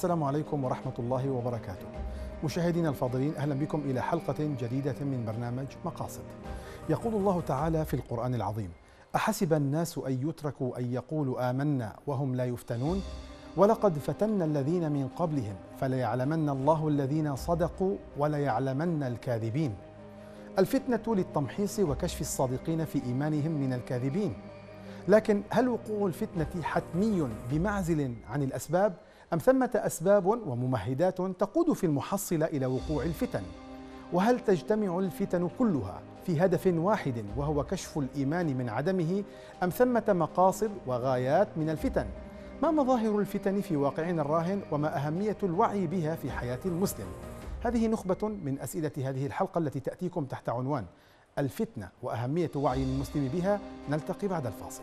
السلام عليكم ورحمة الله وبركاته مشاهدينا الفاضلين أهلا بكم إلى حلقة جديدة من برنامج مقاصد يقول الله تعالى في القرآن العظيم أحسب الناس أن يتركوا أن يقولوا آمنا وهم لا يفتنون ولقد فتنا الذين من قبلهم فليعلمن الله الذين صدقوا وليعلمن الكاذبين الفتنة للتمحيص وكشف الصادقين في إيمانهم من الكاذبين لكن هل وقوع الفتنة حتمي بمعزل عن الأسباب؟ أم ثمة أسباب وممهدات تقود في المحصلة إلى وقوع الفتن؟ وهل تجتمع الفتن كلها في هدف واحد وهو كشف الإيمان من عدمه أم ثمة مقاصد وغايات من الفتن؟ ما مظاهر الفتن في واقعنا الراهن وما أهمية الوعي بها في حياة المسلم؟ هذه نخبة من أسئلة هذه الحلقة التي تأتيكم تحت عنوان الفتنة وأهمية وعي المسلم بها نلتقي بعد الفاصل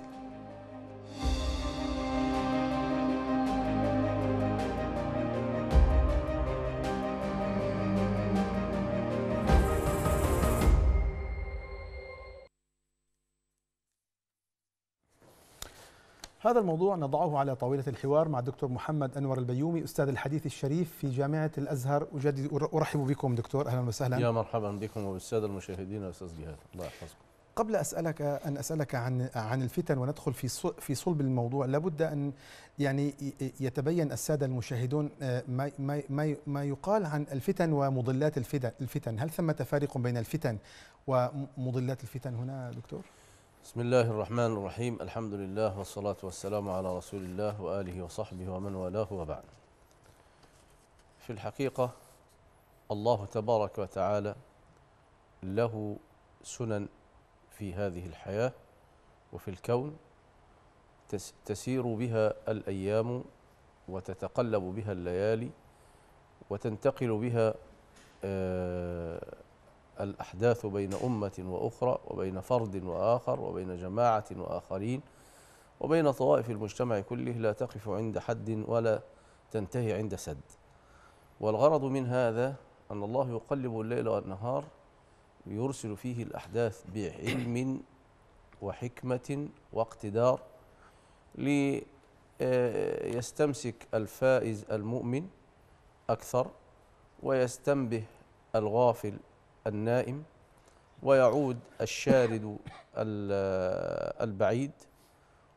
هذا الموضوع نضعه على طاولة الحوار مع الدكتور محمد أنور البيومي أستاذ الحديث الشريف في جامعة الأزهر أجدد أرحب بكم دكتور أهلا وسهلا يا مرحبا بكم وبالسادة المشاهدين أستاذ جهاد الله يحفظكم قبل أسألك أن أسألك عن عن الفتن وندخل في في صلب الموضوع لابد أن يعني يتبين السادة المشاهدون آه، ما ما ما يقال عن الفتن ومضلات الفتن هل ثمة فارق بين الفتن ومضلات الفتن هنا دكتور؟ بسم الله الرحمن الرحيم الحمد لله والصلاة والسلام على رسول الله وآله وصحبه ومن والاه وبعد في الحقيقة الله تبارك وتعالى له سنن في هذه الحياة وفي الكون تسير بها الأيام وتتقلب بها الليالي وتنتقل بها آه الأحداث بين أمة وأخرى وبين فرد وآخر وبين جماعة وآخرين وبين طوائف المجتمع كله لا تقف عند حد ولا تنتهي عند سد والغرض من هذا أن الله يقلب الليل والنهار يرسل فيه الأحداث بعلم وحكمة واقتدار ليستمسك الفائز المؤمن أكثر ويستنبه الغافل النائم ويعود الشارد البعيد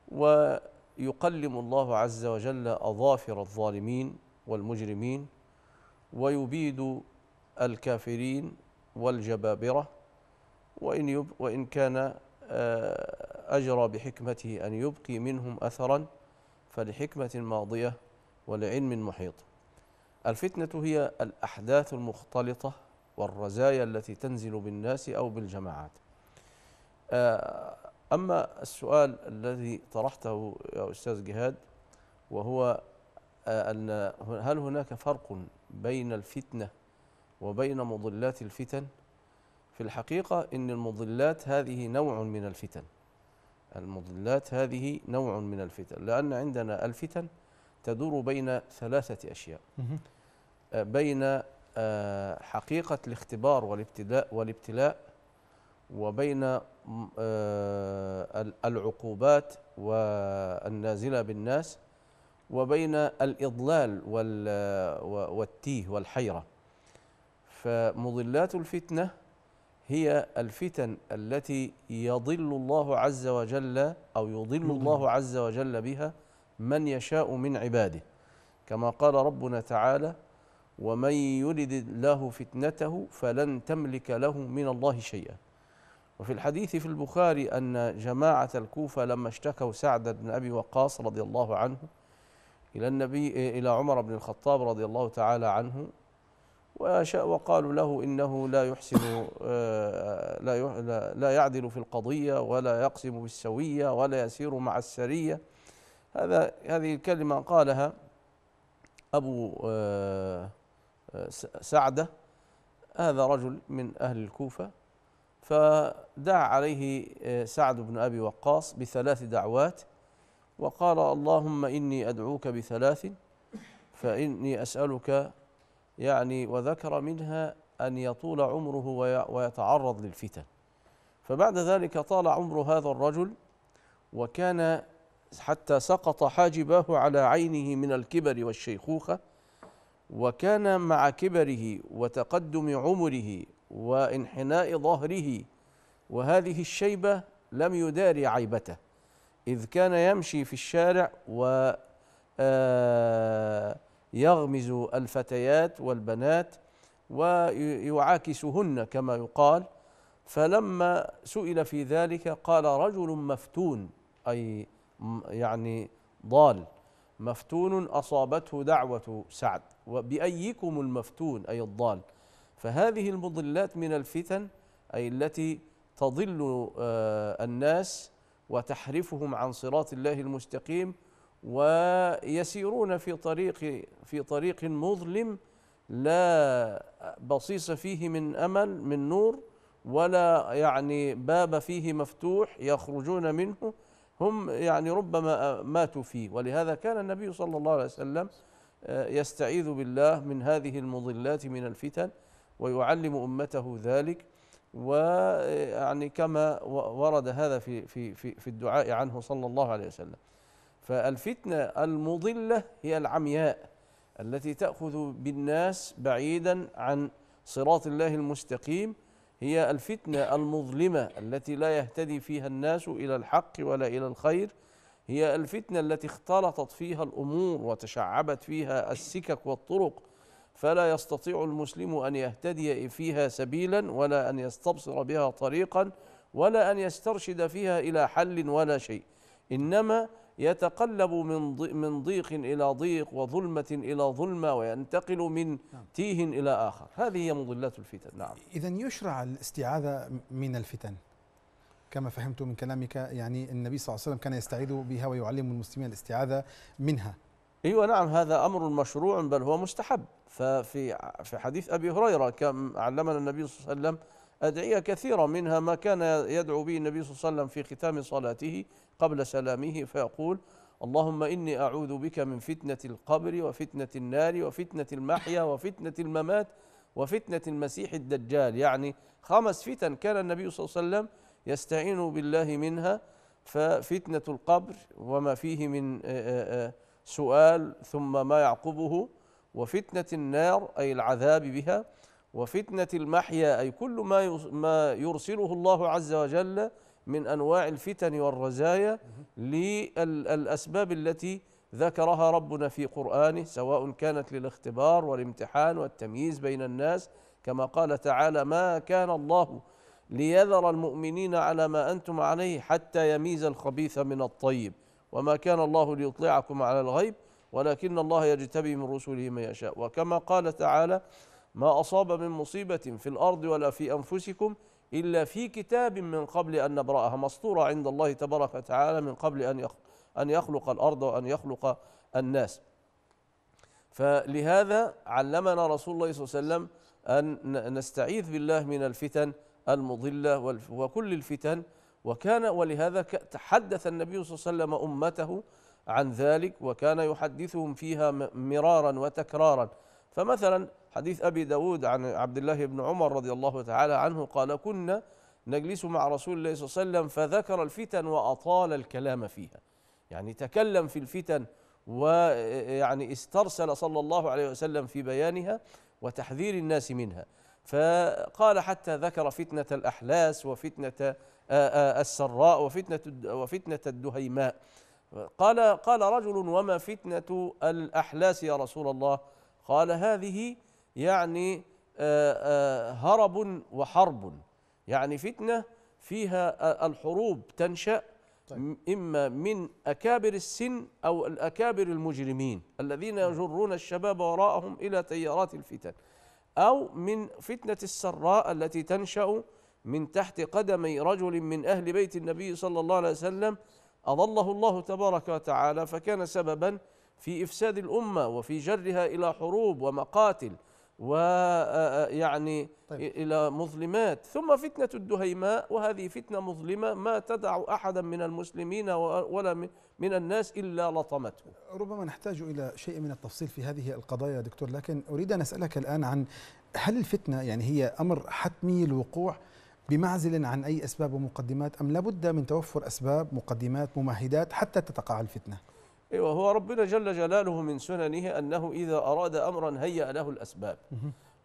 ويقلم الله عز وجل أظافر الظالمين والمجرمين ويبيد الكافرين والجبابرة وإن, يب وإن كان آه، أجرى بحكمته أن يبقي منهم أثرا فلحكمة ماضية ولعلم محيط الفتنة هي الأحداث المختلطة والرزايا التي تنزل بالناس أو بالجماعات آه، أما السؤال الذي طرحته يا أستاذ جهاد وهو آه، أن هل هناك فرق بين الفتنة وبين مضلات الفتن في الحقيقة إن المضلات هذه نوع من الفتن المضلات هذه نوع من الفتن لأن عندنا الفتن تدور بين ثلاثة أشياء آه، بين آه، حقيقة الاختبار والابتلاء والابتلاء وبين آه، العقوبات والنازلة بالناس وبين الإضلال والتيه والحيرة فمضلات الفتنة هي الفتن التي يضل الله عز وجل أو يضل الله عز وجل بها من يشاء من عباده كما قال ربنا تعالى ومن يرد الله فتنته فلن تملك له من الله شيئا وفي الحديث في البخاري أن جماعة الكوفة لما اشتكوا سعد بن أبي وقاص رضي الله عنه إلى النبي إلى عمر بن الخطاب رضي الله تعالى عنه وقالوا له إنه لا يحسن آه، لا لا يعدل في القضية ولا يقسم بالسوية ولا يسير مع السرية هذا هذه الكلمة قالها أبو آه، سعده هذا رجل من اهل الكوفه فدعا عليه آه، سعد بن ابي وقاص بثلاث دعوات وقال اللهم اني ادعوك بثلاث فاني اسالك يعني وذكر منها ان يطول عمره ويتعرض للفتن فبعد ذلك طال عمر هذا الرجل وكان حتى سقط حاجباه على عينه من الكبر والشيخوخه وكان مع كبره وتقدم عمره وانحناء ظهره وهذه الشيبه لم يداري عيبته اذ كان يمشي في الشارع و آه، يغمز الفتيات والبنات ويعاكسهن كما يقال فلما سئل في ذلك قال رجل مفتون اي يعني ضال مفتون أصابته دعوة سعد وبأيكم المفتون أي الضال فهذه المضلات من الفتن أي التي تضل آه، الناس وتحرفهم عن صراط الله المستقيم ويسيرون في طريق في طريق مظلم لا بصيص فيه من امل من نور ولا يعني باب فيه مفتوح يخرجون منه هم يعني ربما ماتوا فيه ولهذا كان النبي صلى الله عليه وسلم آه، يستعيذ بالله من هذه المضلات من الفتن ويعلم امته ذلك ويعني آه، كما ورد هذا في في في في الدعاء عنه صلى الله عليه وسلم فالفتنه المضله هي العمياء التي تاخذ بالناس بعيدا عن صراط الله المستقيم هي الفتنة المظلمة التي لا يهتدي فيها الناس إلى الحق ولا إلى الخير هي الفتنة التي اختلطت فيها الأمور وتشعبت فيها السكك والطرق فلا يستطيع المسلم أن يهتدي فيها سبيلا ولا أن يستبصر بها طريقا ولا أن يسترشد فيها إلى حل ولا شيء إنما يتقلب من من ضيق الى ضيق وظلمه الى ظلمه وينتقل من نعم. تيه الى اخر هذه هي مضلات الفتن نعم اذا يشرع الاستعاذه من الفتن كما فهمت من كلامك يعني النبي صلى الله عليه وسلم كان يستعيذ بها ويعلم المسلمين الاستعاذه منها ايوه نعم هذا امر مشروع بل هو مستحب ففي في حديث ابي هريره كم علمنا النبي صلى الله عليه وسلم ادعيه كثيره منها ما كان يدعو به النبي صلى الله عليه وسلم في ختام صلاته قبل سلامه فيقول اللهم إني أعوذ بك من فتنة القبر وفتنة النار وفتنة المحيا وفتنة الممات وفتنة المسيح الدجال يعني خمس فتن كان النبي صلى الله عليه وسلم يستعين بالله منها ففتنة القبر وما فيه من آه، آه، آه، سؤال ثم ما يعقبه وفتنة النار أي العذاب بها وفتنة المحيا أي كل ما ما يرسله الله عز وجل من أنواع الفتن والرزايا للأسباب التي ذكرها ربنا في قرآنه سواء كانت للاختبار والامتحان والتمييز بين الناس كما قال تعالى ما كان الله ليذر المؤمنين على ما أنتم عليه حتى يميز الخبيث من الطيب وما كان الله ليطلعكم على الغيب ولكن الله يجتبي من رسله من يشاء وكما قال تعالى ما أصاب من مصيبة في الأرض ولا في أنفسكم إلا في كتاب من قبل أن نبرأها مسطورة عند الله تبارك وتعالى من قبل أن أن يخلق الأرض وأن يخلق الناس فلهذا علمنا رسول الله صلى الله عليه وسلم أن نستعيذ بالله من الفتن المضلة وكل الفتن وكان ولهذا تحدث النبي صلى الله عليه وسلم أمته عن ذلك وكان يحدثهم فيها مرارا وتكرارا فمثلا حديث أبي داود عن عبد الله بن عمر رضي الله تعالى عنه قال كنا نجلس مع رسول الله صلى الله عليه وسلم فذكر الفتن وأطال الكلام فيها يعني تكلم في الفتن ويعني استرسل صلى الله عليه وسلم في بيانها وتحذير الناس منها فقال حتى ذكر فتنة الأحلاس وفتنة السراء وفتنة وفتنة الدهيماء قال قال رجل وما فتنة الأحلاس يا رسول الله قال هذه يعني آه، آه، هرب وحرب يعني فتنة فيها آه، الحروب تنشأ طيب. إما من أكابر السن أو الأكابر المجرمين الذين نعم. يجرون الشباب وراءهم إلى تيارات الفتن أو من فتنة السراء التي تنشأ من تحت قدمي رجل من أهل بيت النبي صلى الله عليه وسلم أظله الله تبارك وتعالى فكان سببا في إفساد الأمة وفي جرها إلى حروب ومقاتل ويعني آه، آه، طيب. إلى مظلمات ثم فتنة الدهيماء وهذه فتنة مظلمة ما تدع أحدا من المسلمين ولا من الناس إلا لطمته ربما نحتاج إلى شيء من التفصيل في هذه القضايا يا دكتور لكن أريد أن أسألك الآن عن هل الفتنة يعني هي أمر حتمي الوقوع بمعزل عن أي أسباب ومقدمات أم لابد من توفر أسباب مقدمات ممهدات حتى تتقع الفتنة أيوة هو ربنا جل جلاله من سننه أنه إذا أراد أمرا هيأ له الأسباب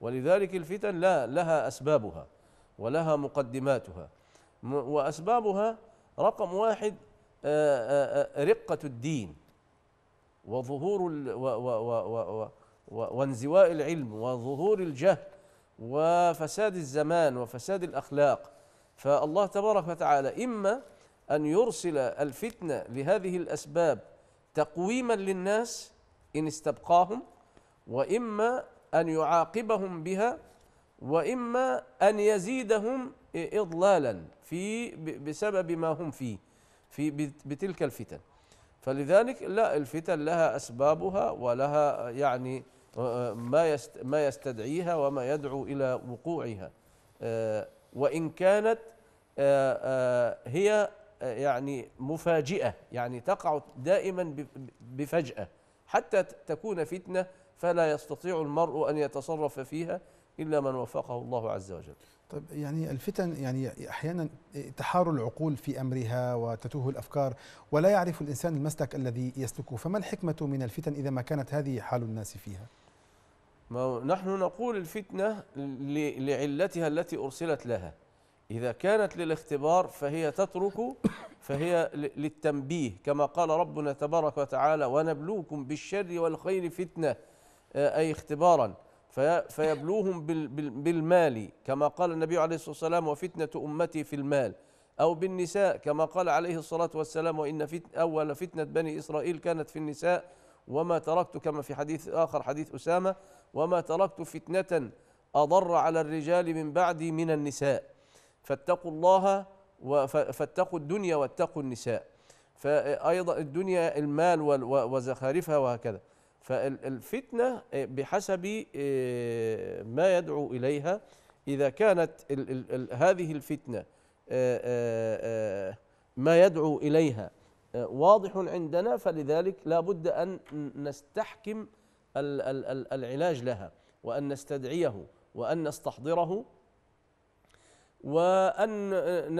ولذلك الفتن لا لها أسبابها ولها مقدماتها وأسبابها رقم واحد آه، آه، آه، رقة الدين وظهور وانزواء العلم وظهور الجهل وفساد الزمان وفساد الأخلاق فالله تبارك وتعالى إما أن يرسل الفتنة لهذه الأسباب تقويما للناس إن استبقاهم وإما أن يعاقبهم بها وإما أن يزيدهم إضلالا في بسبب ما هم فيه في بتلك الفتن فلذلك لا الفتن لها أسبابها ولها يعني آه، آه، ما ما يستدعيها وما يدعو إلى وقوعها آه، وإن كانت هي يعني مفاجئة يعني تقع دائما بفجأة حتى تكون فتنة فلا يستطيع المرء أن يتصرف فيها إلا من وفقه الله عز وجل طيب يعني الفتن يعني احيانا تحار العقول في امرها وتتوه الافكار ولا يعرف الانسان المسلك الذي يسلكه، فما الحكمه من الفتن اذا ما كانت هذه حال الناس فيها؟ ما نحن نقول الفتنه لعلتها التي ارسلت لها، إذا كانت للاختبار فهي تترك فهي للتنبيه كما قال ربنا تبارك وتعالى ونبلوكم بالشر والخير فتنة آه، أي اختبارا فيبلوهم بالمال كما قال النبي عليه الصلاة والسلام وفتنة أمتي في المال أو بالنساء كما قال عليه الصلاة والسلام وإن فتن أول فتنة بني إسرائيل كانت في النساء وما تركت كما في حديث آخر حديث أسامة وما تركت فتنة أضر على الرجال من بعدي من النساء فاتقوا الله فاتقوا الدنيا واتقوا النساء فأيضا الدنيا المال وزخارفها وهكذا فالفتنة آه، بحسب آه، ما يدعو إليها إذا كانت هذه الفتنة آه، ما يدعو إليها واضح عندنا فلذلك لا بد أن نستحكم العلاج لها وأن نستدعيه وأن نستحضره وأن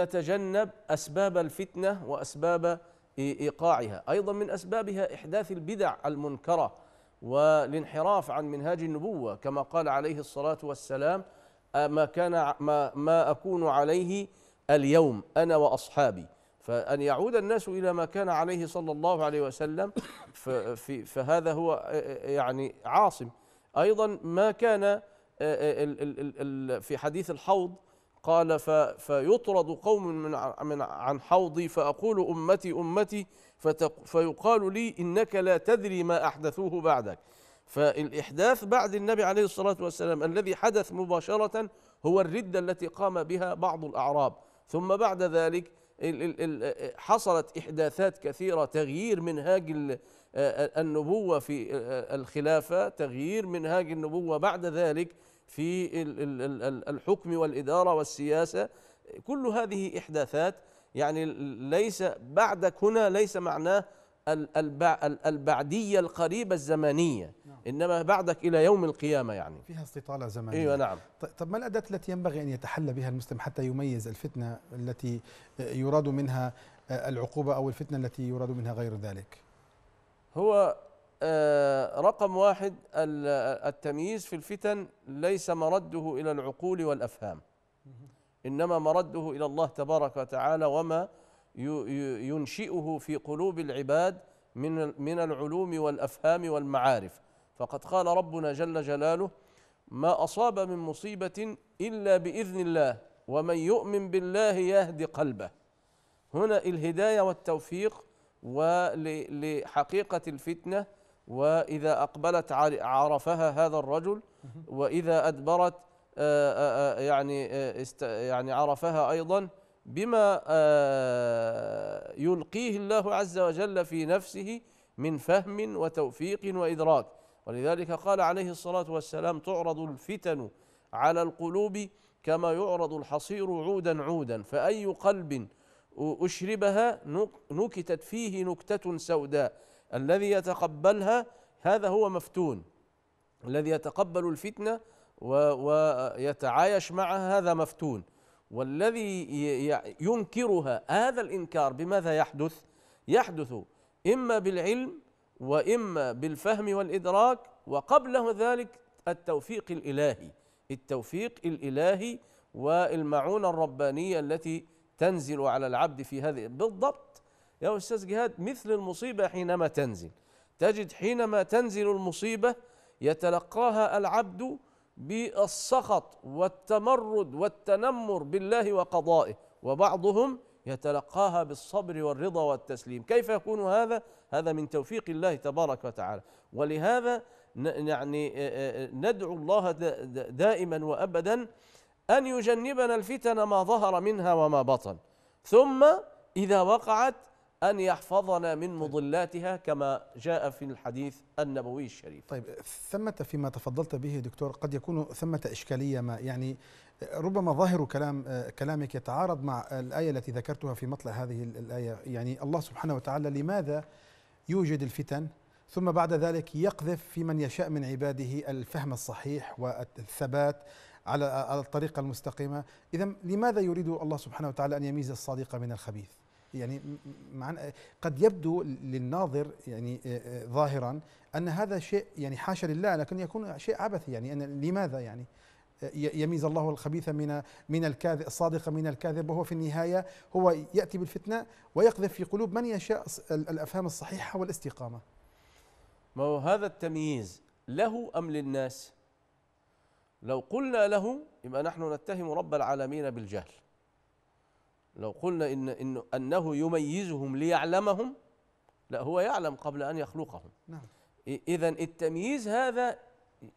نتجنب أسباب الفتنة وأسباب إيقاعها أيضا من أسبابها إحداث البدع المنكرة والانحراف عن منهاج النبوة كما قال عليه الصلاة والسلام ما كان ما, ما أكون عليه اليوم أنا وأصحابي فأن يعود الناس إلى ما كان عليه صلى الله عليه وسلم فهذا هو يعني عاصم أيضا ما كان في حديث الحوض قال فيطرد قوم من عن حوضي فأقول أمتي أمتي فيقال لي إنك لا تدري ما أحدثوه بعدك فالإحداث بعد النبي عليه الصلاة والسلام الذي حدث مباشرة هو الردة التي قام بها بعض الأعراب ثم بعد ذلك حصلت إحداثات كثيرة تغيير منهاج النبوة في الخلافة تغيير منهاج النبوة بعد ذلك في الحكم والإدارة والسياسة كل هذه إحداثات يعني ليس بعدك هنا ليس معناه البعدية القريبة الزمنية نعم. إنما بعدك إلى يوم القيامة يعني فيها استطالة زمنية أيوة نعم طيب، طب ما الأداة التي ينبغي أن يتحلى بها المسلم حتى يميز الفتنة التي يراد منها آه، العقوبة أو الفتنة التي يراد منها غير ذلك هو آه، رقم واحد التمييز في الفتن ليس مرده إلى العقول والأفهام إنما مرده إلى الله تبارك وتعالى وما ينشئه في قلوب العباد من من العلوم والافهام والمعارف فقد قال ربنا جل جلاله ما اصاب من مصيبه الا باذن الله ومن يؤمن بالله يهد قلبه هنا الهدايه والتوفيق ولحقيقه الفتنه وإذا أقبلت عرفها هذا الرجل وإذا أدبرت آه، آه، آه، يعني يعني عرفها أيضا بما يلقيه الله عز وجل في نفسه من فهم وتوفيق وإدراك ولذلك قال عليه الصلاة والسلام تعرض الفتن على القلوب كما يعرض الحصير عودا عودا فأي قلب أشربها نكتت فيه نكتة سوداء الذي يتقبلها هذا هو مفتون الذي يتقبل الفتنه ويتعايش معها هذا مفتون والذي ينكرها هذا الانكار بماذا يحدث؟ يحدث اما بالعلم واما بالفهم والادراك وقبله ذلك التوفيق الالهي التوفيق الالهي والمعونه الربانيه التي تنزل على العبد في هذه بالضبط يا أستاذ جهاد مثل المصيبة حينما تنزل تجد حينما تنزل المصيبة يتلقاها العبد بالسخط والتمرد والتنمر بالله وقضائه وبعضهم يتلقاها بالصبر والرضا والتسليم كيف يكون هذا هذا من توفيق الله تبارك وتعالى ولهذا يعني ندعو الله دائما وابدا ان يجنبنا الفتن ما ظهر منها وما بطن ثم اذا وقعت أن يحفظنا من طيب. مضلاتها كما جاء في الحديث النبوي الشريف طيب ثمة فيما تفضلت به دكتور قد يكون ثمة إشكالية ما يعني ربما ظاهر كلام كلامك يتعارض مع الآية التي ذكرتها في مطلع هذه الآية يعني الله سبحانه وتعالى لماذا يوجد الفتن ثم بعد ذلك يقذف في من يشاء من عباده الفهم الصحيح والثبات على الطريقة المستقيمة إذا لماذا يريد الله سبحانه وتعالى أن يميز الصادق من الخبيث يعني معنا قد يبدو للناظر يعني ظاهرا ان هذا شيء يعني حاشا لله لكن يكون شيء عبثي يعني أن لماذا يعني يميز الله الخبيث من من الكاذب الصادق من الكاذب وهو في النهايه هو ياتي بالفتنه ويقذف في قلوب من يشاء الافهام الصحيحه والاستقامه. ما هو هذا التمييز له ام للناس؟ لو قلنا له يبقى نحن نتهم رب العالمين بالجهل. لو قلنا إن, إن أنه يميزهم ليعلمهم لا هو يعلم قبل أن يخلقهم نعم إذا التمييز هذا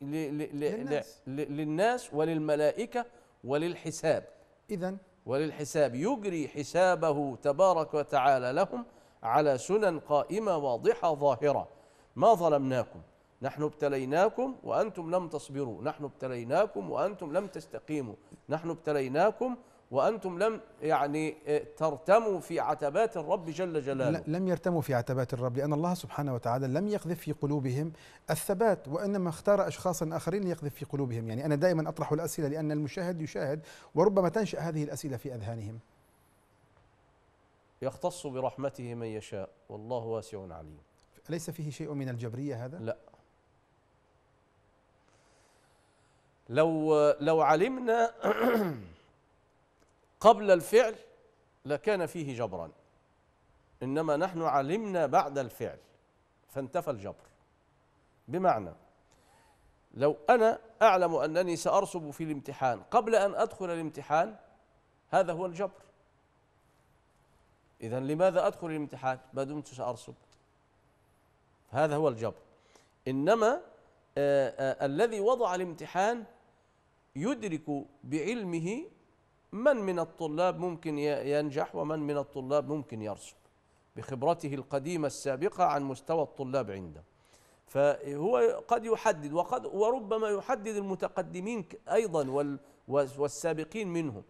للناس, للناس وللملائكة وللحساب إذا وللحساب يجري حسابه تبارك وتعالى لهم على سنن قائمة واضحة ظاهرة ما ظلمناكم نحن ابتليناكم وأنتم لم تصبروا نحن ابتليناكم وأنتم لم تستقيموا نحن ابتليناكم وأنتم لم يعني آه، ترتموا في عتبات الرب جل جلاله لم يرتموا في عتبات الرب لأن الله سبحانه وتعالى لم يقذف في قلوبهم الثبات وإنما اختار أشخاصا آخرين ليقذف في قلوبهم يعني أنا دائما أطرح الأسئلة لأن المشاهد يشاهد وربما تنشأ هذه الأسئلة في أذهانهم يختص برحمته من يشاء والله واسع عليم أليس فيه شيء من الجبرية هذا؟ لا لو لو علمنا قبل الفعل لكان فيه جبرا انما نحن علمنا بعد الفعل فانتفى الجبر بمعنى لو انا اعلم انني سارسب في الامتحان قبل ان ادخل الامتحان هذا هو الجبر اذا لماذا ادخل الامتحان ما دمت سارسب هذا هو الجبر انما آآ آه، آآ آه، الذي وضع الامتحان يدرك بعلمه من من الطلاب ممكن ينجح ومن من الطلاب ممكن يرسب بخبرته القديمة السابقة عن مستوى الطلاب عنده فهو قد يحدد وقد وربما يحدد المتقدمين أيضا والسابقين منهم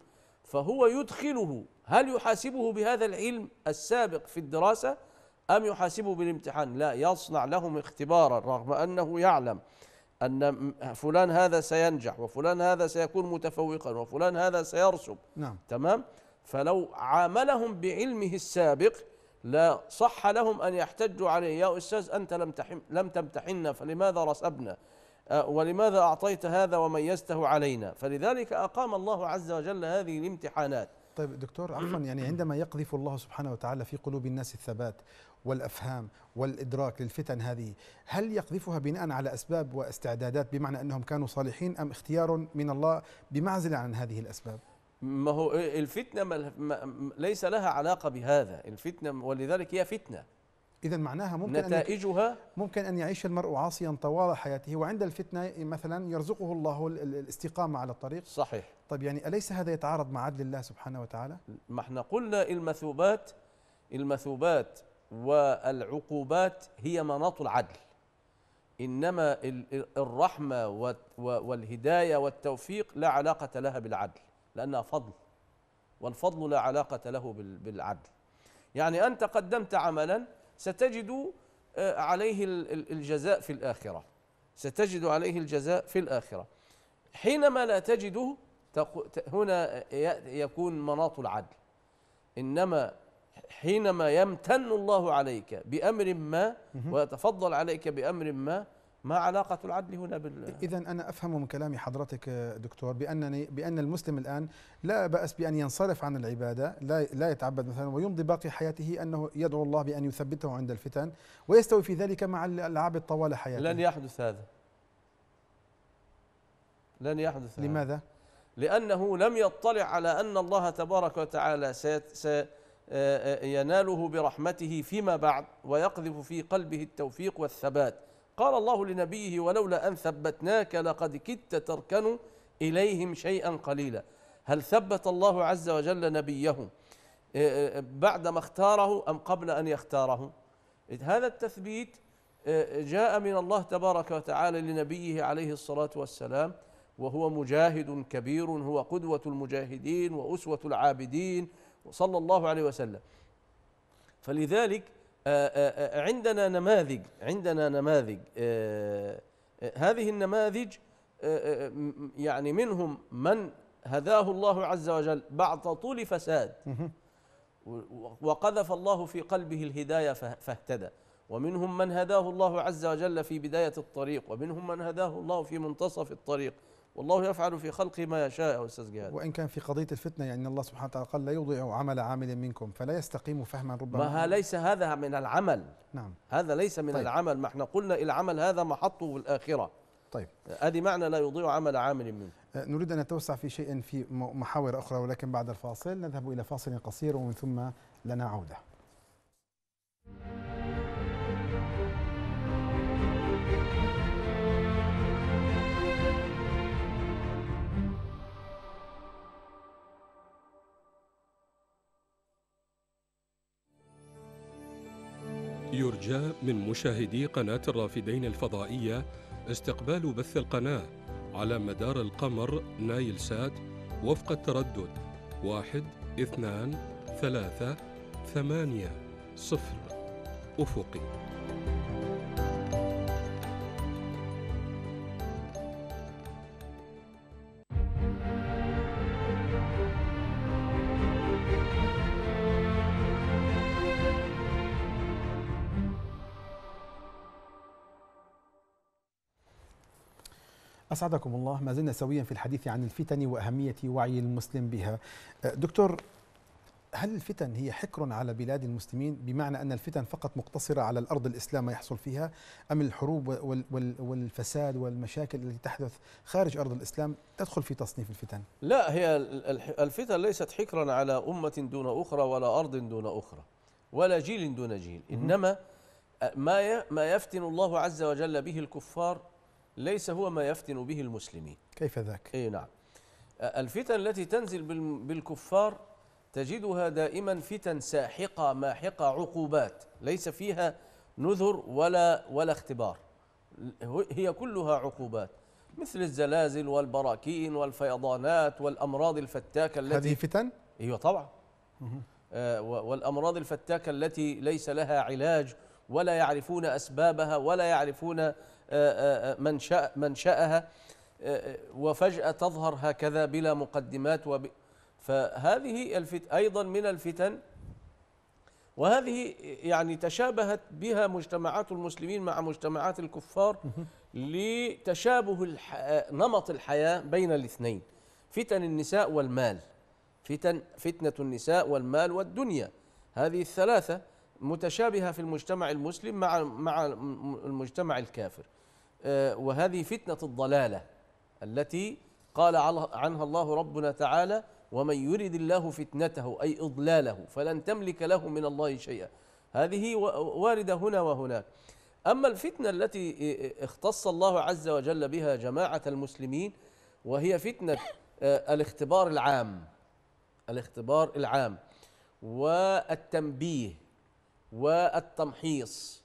فهو يدخله هل يحاسبه بهذا العلم السابق في الدراسة أم يحاسبه بالامتحان لا يصنع لهم اختبارا رغم أنه يعلم أن فلان هذا سينجح وفلان هذا سيكون متفوقا وفلان هذا سيرسب نعم تمام فلو عاملهم بعلمه السابق لا صح لهم أن يحتجوا عليه يا أستاذ أنت لم لم تمتحنا فلماذا رسبنا ولماذا أعطيت هذا وميزته علينا فلذلك أقام الله عز وجل هذه الامتحانات طيب دكتور عفوا يعني عندما يقذف الله سبحانه وتعالى في قلوب الناس الثبات والافهام والادراك للفتن هذه هل يقذفها بناء على اسباب واستعدادات بمعنى انهم كانوا صالحين ام اختيار من الله بمعزل عن هذه الاسباب ما هو إيه، الفتنه ما ليس لها علاقه بهذا الفتنه ولذلك هي فتنه إذا معناها ممكن نتائجها أن ممكن أن يعيش المرء عاصيا طوال حياته وعند الفتنة مثلا يرزقه الله الاستقامة على الطريق صحيح طيب يعني أليس هذا يتعارض مع عدل الله سبحانه وتعالى؟ ما احنا قلنا المثوبات المثوبات والعقوبات هي مناط العدل انما الرحمه والهدايه والتوفيق لا علاقه لها بالعدل لانها فضل والفضل لا علاقه له بالعدل يعني انت قدمت عملا ستجد آه، عليه الجزاء في الاخره ستجد عليه الجزاء في الاخره حينما لا تجده هنا يكون مناط العدل انما حينما يمتن الله عليك بأمر ما ويتفضل عليك بأمر ما ما علاقة العدل هنا بال إذا أنا أفهم من كلام حضرتك دكتور بأنني بأن المسلم الآن لا بأس بأن ينصرف عن العبادة لا لا يتعبد مثلا ويمضي باقي حياته أنه يدعو الله بأن يثبته عند الفتن ويستوي في ذلك مع العابد طوال حياته لن يحدث هذا لن يحدث هذا لماذا؟ لأنه لم يطلع على أن الله تبارك وتعالى سيت سيت آه، آه، يناله برحمته فيما بعد ويقذف في قلبه التوفيق والثبات قال الله لنبيه ولولا أن ثبتناك لقد كدت تركن إليهم شيئا قليلا هل ثبت الله عز وجل نبيه آه، بعدما اختاره أم قبل أن يختاره هذا التثبيت جاء من الله تبارك وتعالى لنبيه عليه الصلاة والسلام وهو مجاهد كبير هو قدوة المجاهدين وأسوة العابدين صلى الله عليه وسلم فلذلك آه، آه، آه، عندنا نماذج عندنا نماذج هذه النماذج يعني منهم من هداه الله عز وجل بعد طول فساد وقذف الله في قلبه الهداية فاهتدى ومنهم من هداه الله عز وجل في بداية الطريق ومنهم من هداه الله في منتصف الطريق والله يفعل في خلقه ما يشاء يا استاذ جهاد وان كان في قضيه الفتنه يعني الله سبحانه وتعالى قال لا يضيع عمل عامل منكم فلا يستقيم فهما ربما ما ليس هذا من العمل نعم هذا ليس من طيب. العمل ما احنا قلنا العمل هذا محطه في الاخره طيب ادي معنى لا يضيع عمل عامل منكم أه، نريد ان نتوسع في شيء في محاور اخرى ولكن بعد الفاصل نذهب الى فاصل قصير ومن ثم لنا عوده يرجى من مشاهدي قناة الرافدين الفضائية استقبال بث القناة على مدار القمر نايل سات وفق التردد واحد اثنان ثلاثة ثمانية صفر أفقي أسعدكم الله ما زلنا سويا في الحديث عن الفتن وأهمية وعي المسلم بها أه، دكتور هل الفتن هي حكر على بلاد المسلمين بمعنى أن الفتن فقط مقتصرة على الأرض الإسلام ما يحصل فيها أم الحروب والفساد والمشاكل التي تحدث خارج أرض الإسلام تدخل في تصنيف الفتن لا هي الفتن ليست حكرا على أمة دون أخرى ولا أرض دون أخرى ولا جيل دون جيل إنما ما ما يفتن الله عز وجل به الكفار ليس هو ما يفتن به المسلمين كيف ذاك؟ اي نعم الفتن التي تنزل بالكفار تجدها دائما فتن ساحقة ماحقة عقوبات ليس فيها نذر ولا ولا اختبار هي كلها عقوبات مثل الزلازل والبراكين والفيضانات والأمراض الفتاكة التي هذه فتن؟ ايوه طبعا والأمراض الفتاكة التي ليس لها علاج ولا يعرفون أسبابها ولا يعرفون منشأ آه، آه، آه، منشأها وفجأة تظهر هكذا بلا مقدمات وب... فهذه الفت... أيضا من الفتن وهذه يعني تشابهت بها مجتمعات المسلمين مع مجتمعات الكفار لتشابه الح... نمط الحياة بين الاثنين فتن النساء والمال فتن فتنة النساء والمال والدنيا هذه الثلاثة متشابهة في المجتمع المسلم مع مع المجتمع الكافر آه، وهذه فتنة الضلالة التي قال عنها الله ربنا تعالى ومن يرد الله فتنته أي إضلاله فلن تملك له من الله شيئا هذه واردة هنا وهناك أما الفتنة التي اختص الله عز وجل بها جماعة المسلمين وهي فتنة آه، الاختبار العام الاختبار العام والتنبيه والتمحيص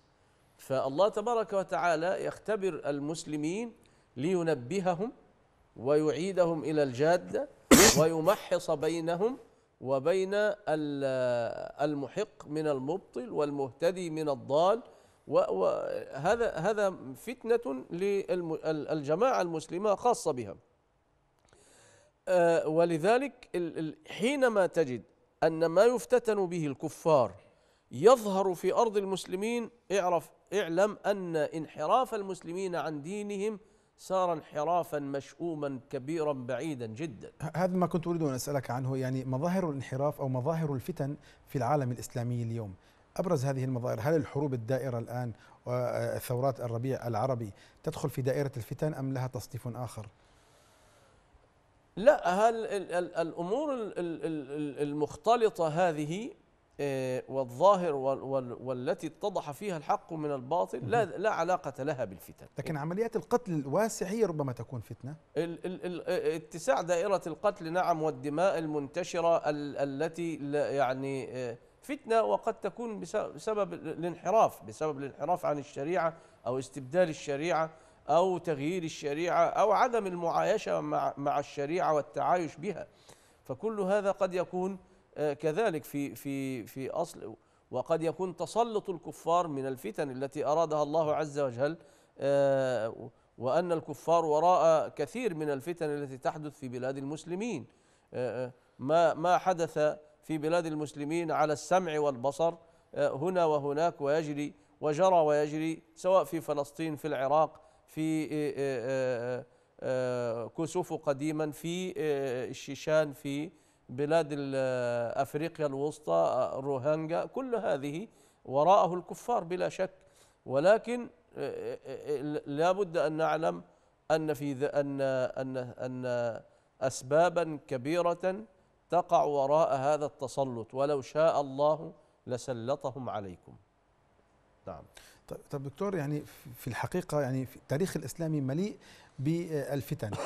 فالله تبارك وتعالى يختبر المسلمين لينبههم ويعيدهم الى الجاده ويمحص بينهم وبين المحق من المبطل والمهتدي من الضال وهذا هذا فتنه للجماعه المسلمه خاصه بها آه، ولذلك حينما تجد ان ما يفتتن به الكفار يظهر في أرض المسلمين اعرف اعلم أن انحراف المسلمين عن دينهم صار انحرافا مشؤوما كبيرا بعيدا جدا هذا ما كنت أريد أن أسألك عنه يعني مظاهر الانحراف أو مظاهر الفتن في العالم الإسلامي اليوم أبرز هذه المظاهر هل الحروب الدائرة الآن وثورات آه، الربيع العربي تدخل في دائرة الفتن أم لها تصنيف آخر؟ لا هل الأمور المختلطة هذه آه، والظاهر والتي اتضح فيها الحق من الباطل لا لا علاقة لها بالفتن لكن عمليات القتل الواسع هي ربما تكون فتنة آه، اتساع دائرة القتل نعم والدماء المنتشرة التي يعني آه، فتنة وقد تكون بسبب الانحراف بسبب الانحراف عن الشريعة أو استبدال الشريعة أو تغيير الشريعة أو عدم المعايشة مع الشريعة والتعايش بها فكل هذا قد يكون آه، كذلك في في في اصل وقد يكون تسلط الكفار من الفتن التي ارادها الله عز وجل آه، وان الكفار وراء كثير من الفتن التي تحدث في بلاد المسلمين آه، ما ما حدث في بلاد المسلمين على السمع والبصر هنا وهناك ويجري وجرى ويجري سواء في فلسطين في العراق في كسوف قديما في الشيشان في بلاد أفريقيا الوسطى روهانجا كل هذه وراءه الكفار بلا شك ولكن آه، آه، آه، لابد أن نعلم أن في أن أن أن أسبابا كبيرة تقع وراء هذا التسلط ولو شاء الله لسلطهم عليكم نعم طب طيب دكتور يعني في الحقيقة يعني في التاريخ الإسلامي مليء بالفتن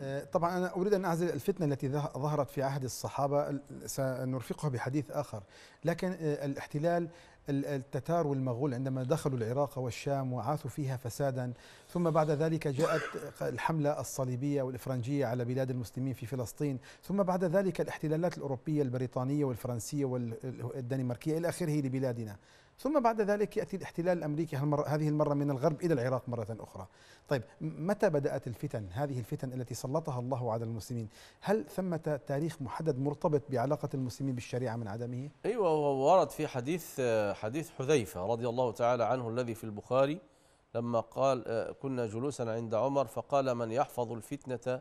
آه، طبعا أنا أريد أن أعزل الفتنة التي ظهرت في عهد الصحابة سنرفقها بحديث آخر لكن آه، الاحتلال التتار والمغول عندما دخلوا العراق والشام وعاثوا فيها فسادا ثم بعد ذلك جاءت الحملة الصليبية والإفرنجية على بلاد المسلمين في فلسطين ثم بعد ذلك الاحتلالات الأوروبية البريطانية والفرنسية والدنماركية إلى آخره لبلادنا ثم بعد ذلك يأتي الاحتلال الأمريكي هذه المرة من الغرب إلى العراق مرة أخرى طيب متى بدأت الفتن هذه الفتن التي سلطها الله على المسلمين هل ثمة تاريخ محدد مرتبط بعلاقة المسلمين بالشريعة من عدمه أيوة ورد في حديث حديث حذيفة رضي الله تعالى عنه الذي في البخاري لما قال آه، كنا جلوسا عند عمر فقال من يحفظ الفتنة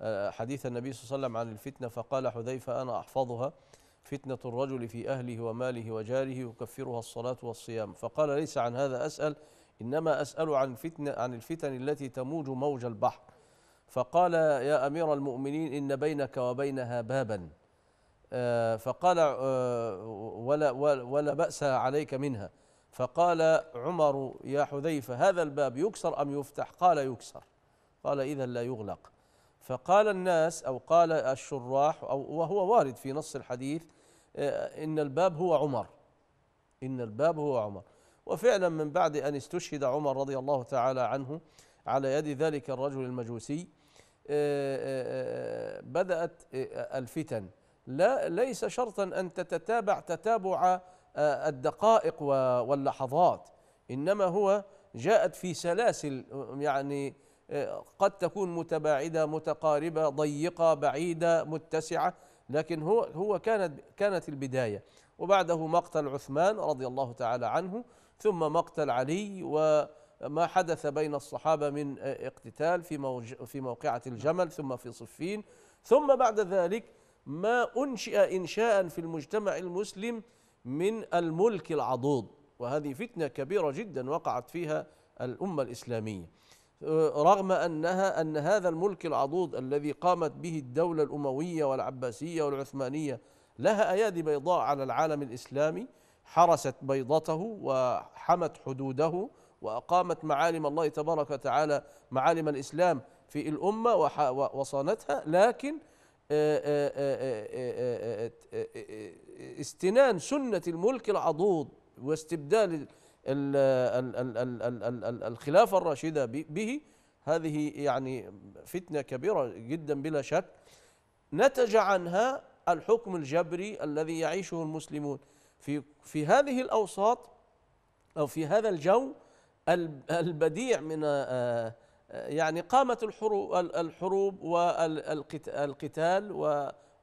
آه، حديث النبي صلى الله عليه وسلم عن الفتنة فقال حذيفة أنا أحفظها فتنة الرجل في أهله وماله وجاره يكفرها الصلاة والصيام فقال ليس عن هذا أسأل إنما أسأل عن, فتنة عن الفتن التي تموج موج البحر فقال يا أمير المؤمنين إن بينك وبينها بابا آه، فقال آه، ولا, ولا بأس عليك منها فقال عمر يا حذيفة هذا الباب يكسر أم يفتح قال يكسر قال إذا لا يغلق فقال الناس أو قال الشراح أو وهو وارد في نص الحديث آه، إن الباب هو عمر إن الباب هو عمر وفعلا من بعد أن استشهد عمر رضي الله تعالى عنه على يد ذلك الرجل المجوسي آه، آه، بدأت الفتن لا ليس شرطا أن تتتابع تتابع الدقائق واللحظات إنما هو جاءت في سلاسل يعني قد تكون متباعدة متقاربة ضيقة بعيدة متسعة لكن هو هو كانت كانت البدايه وبعده مقتل عثمان رضي الله تعالى عنه ثم مقتل علي وما حدث بين الصحابه من اقتتال في في موقعه الجمل ثم في صفين ثم بعد ذلك ما انشئ انشاء في المجتمع المسلم من الملك العضوض وهذه فتنه كبيره جدا وقعت فيها الامه الاسلاميه رغم أنها أن هذا الملك العضوض الذي قامت به الدولة الأموية والعباسية والعثمانية لها أيادي بيضاء على العالم الإسلامي حرست بيضته وحمت حدوده وأقامت معالم الله تبارك وتعالى معالم الإسلام في الأمة وصانتها لكن استنان سنة الملك العضوض واستبدال الخلافة الراشدة به هذه يعني فتنة كبيرة جدا بلا شك نتج عنها الحكم الجبري الذي يعيشه المسلمون في في هذه الأوساط أو في هذا الجو البديع من آه، آه، يعني قامت الحروب والقتال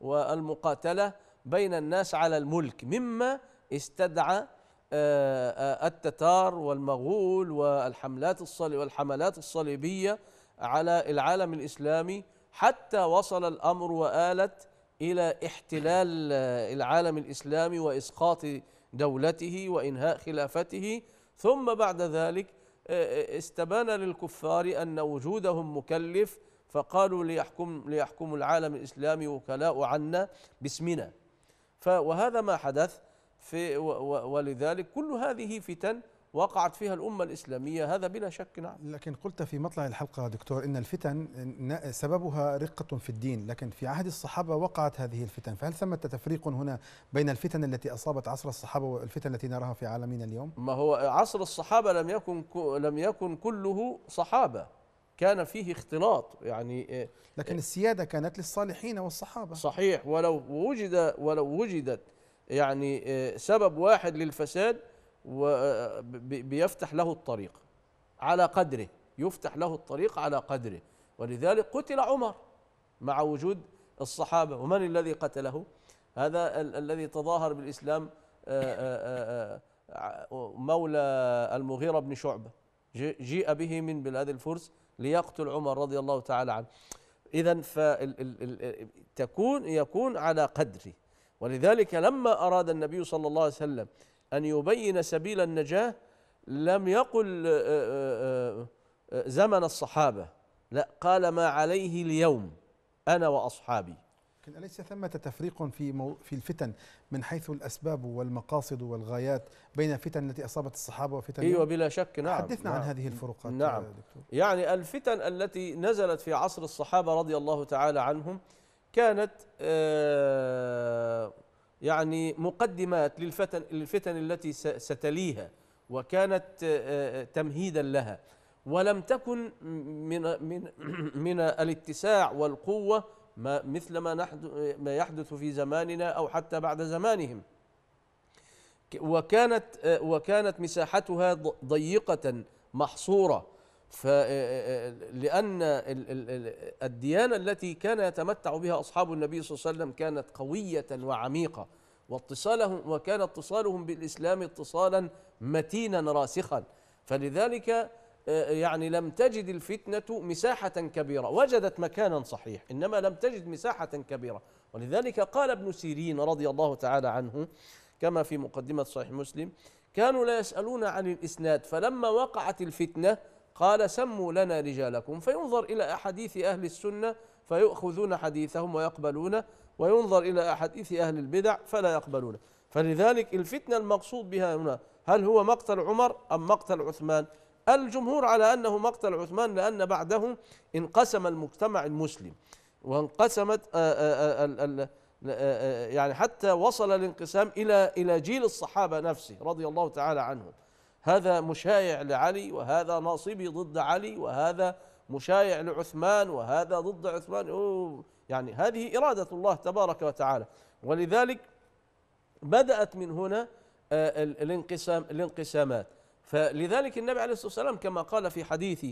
والمقاتلة بين الناس على الملك مما استدعى آه، آه، التتار والمغول والحملات والحملات الصليبية على العالم الإسلامي حتى وصل الأمر وآلت إلى احتلال آه، العالم الإسلامي وإسقاط دولته وإنهاء خلافته ثم بعد ذلك استبان للكفار أن وجودهم مكلف فقالوا ليحكم ليحكم العالم الإسلامي وكلاء عنا باسمنا وهذا ما حدث في ولذلك كل هذه فتن وقعت فيها الأمة الإسلامية هذا بلا شك نعم لكن قلت في مطلع الحلقة دكتور إن الفتن سببها رقة في الدين لكن في عهد الصحابة وقعت هذه الفتن فهل ثمة تفريق هنا بين الفتن التي أصابت عصر الصحابة والفتن التي نراها في عالمنا اليوم ما هو عصر الصحابة لم يكن, لم يكن كله صحابة كان فيه اختلاط يعني آه، لكن السيادة كانت للصالحين والصحابة صحيح ولو وجد ولو وجدت يعني آه، سبب واحد للفساد آه، بيفتح له الطريق على قدره يفتح له الطريق على قدره ولذلك قتل عمر مع وجود الصحابه ومن الذي قتله؟ هذا ال الذي تظاهر بالاسلام آه، مولى المغيره بن شعبه جيء به من بلاد الفرس ليقتل عمر رضي الله تعالى عنه. اذا فتكون يكون على قدر ولذلك لما أراد النبي صلى الله عليه وسلم أن يبين سبيل النجاة لم يقل آه، آه، آه، زمن الصحابة لا قال ما عليه اليوم أنا وأصحابي لكن أليس ثمة تفريق في في الفتن من حيث الأسباب والمقاصد والغايات بين الفتن التي أصابت الصحابة وفتن أيوة بلا شك نعم حدثنا نعم عن هذه الفروقات نعم دكتور يعني الفتن التي نزلت في عصر الصحابة رضي الله تعالى عنهم كانت آه، يعني مقدمات للفتن للفتن التي ستليها وكانت آه، آه، تمهيدا لها ولم تكن من من من الاتساع والقوه ما مثل ما ما يحدث في زماننا او حتى بعد زمانهم وكانت وكانت مساحتها ضيقه محصوره آه، آه، آه، لأن الديانة التي كان يتمتع بها أصحاب النبي صلى الله عليه وسلم كانت قوية وعميقة واتصالهم وكان اتصالهم بالإسلام اتصالا متينا راسخا فلذلك يعني لم تجد الفتنة مساحة كبيرة وجدت مكانا صحيح إنما لم تجد مساحة كبيرة ولذلك قال ابن سيرين رضي الله تعالى عنه كما في مقدمة صحيح مسلم كانوا لا يسألون عن الإسناد فلما وقعت الفتنة قال سموا لنا رجالكم فينظر إلى أحاديث أهل السنة فيؤخذون حديثهم ويقبلونه وينظر إلى أحاديث أهل البدع فلا يقبلونه فلذلك الفتنة المقصود بها هنا هل هو مقتل عمر أم مقتل عثمان الجمهور على أنه مقتل عثمان لأن بعده انقسم المجتمع المسلم وانقسمت آه، آه، آه، يعني حتى وصل الانقسام إلى إلى جيل الصحابة نفسه رضي الله تعالى عنهم هذا مشايع لعلي وهذا ناصبي ضد علي وهذا مشايع لعثمان وهذا ضد عثمان أوه يعني هذه إرادة الله تبارك وتعالى ولذلك بدأت من هنا آه، الانقسام الانقسامات فلذلك النبي عليه الصلاة والسلام كما قال في حديث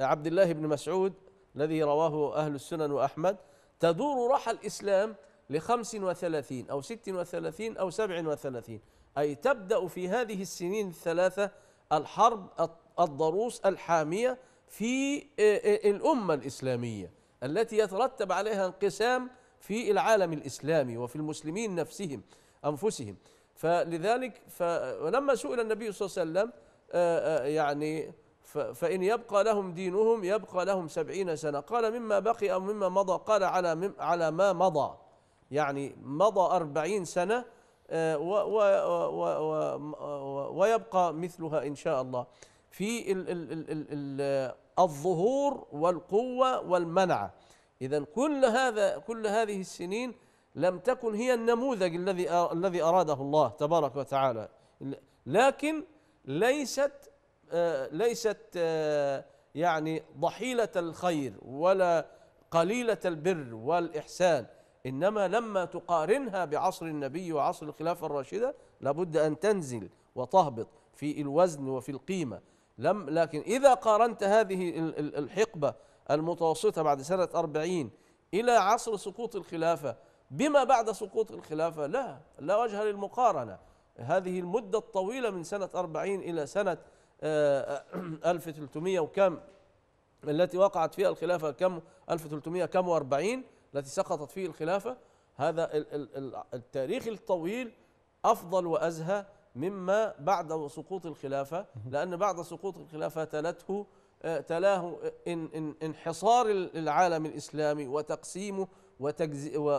عبد الله بن مسعود الذي رواه أهل السنن وأحمد تدور رحى الإسلام لخمس وثلاثين أو ست وثلاثين أو سبع وثلاثين أي تبدأ في هذه السنين الثلاثة الحرب الضروس الحامية في الأمة الإسلامية التي يترتب عليها انقسام في العالم الإسلامي وفي المسلمين نفسهم أنفسهم فلذلك فلما سئل النبي صلى الله عليه وسلم يعني فإن يبقى لهم دينهم يبقى لهم سبعين سنة قال مما بقي أو مما مضى قال على على ما مضى يعني مضى أربعين سنة آه، ويبقى مثلها إن شاء الله في الظهور والقوة والمنعة إذا كل هذا كل هذه السنين لم تكن هي النموذج الذي الذي أراده الله تبارك وتعالى لكن ليست آه، ليست آه، يعني ضحيلة الخير ولا قليلة البر والإحسان إنما لما تقارنها بعصر النبي وعصر الخلافة الراشدة لابد أن تنزل وتهبط في الوزن وفي القيمة لم لكن إذا قارنت هذه الحقبة المتوسطة بعد سنة أربعين إلى عصر سقوط الخلافة بما بعد سقوط الخلافة لا لا وجه للمقارنة هذه المدة الطويلة من سنة أربعين إلى سنة آه، ألف وكم التي وقعت فيها الخلافة كم ألف كم وأربعين التي سقطت فيه الخلافة هذا التاريخ الطويل أفضل وأزهى مما بعد سقوط الخلافة لأن بعد سقوط الخلافة تلته آه، تلاه انحصار العالم الإسلامي وتقسيمه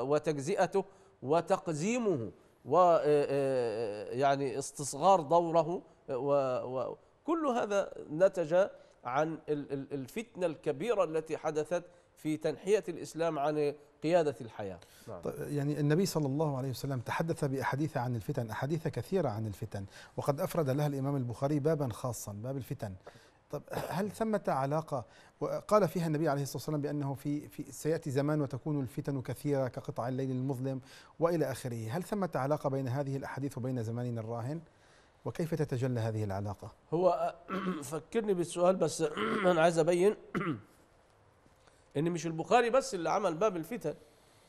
وتجزئته وتقزيمه ويعني آه، آه، استصغار دوره وكل هذا نتج عن الفتنة الكبيرة التي حدثت في تنحية الإسلام عن قيادة الحياة نعم. طيب، يعني النبي صلى الله عليه وسلم تحدث بأحاديث عن الفتن أحاديث كثيرة عن الفتن وقد أفرد لها الإمام البخاري بابا خاصا باب الفتن طب هل ثمة علاقة قال فيها النبي عليه الصلاة والسلام بأنه في, في سيأتي زمان وتكون الفتن كثيرة كقطع الليل المظلم وإلى آخره هل ثمة علاقة بين هذه الأحاديث وبين زماننا الراهن وكيف تتجلى هذه العلاقة هو فكرني بالسؤال بس أنا عايز أبين ان مش البخاري بس اللي عمل باب الفتن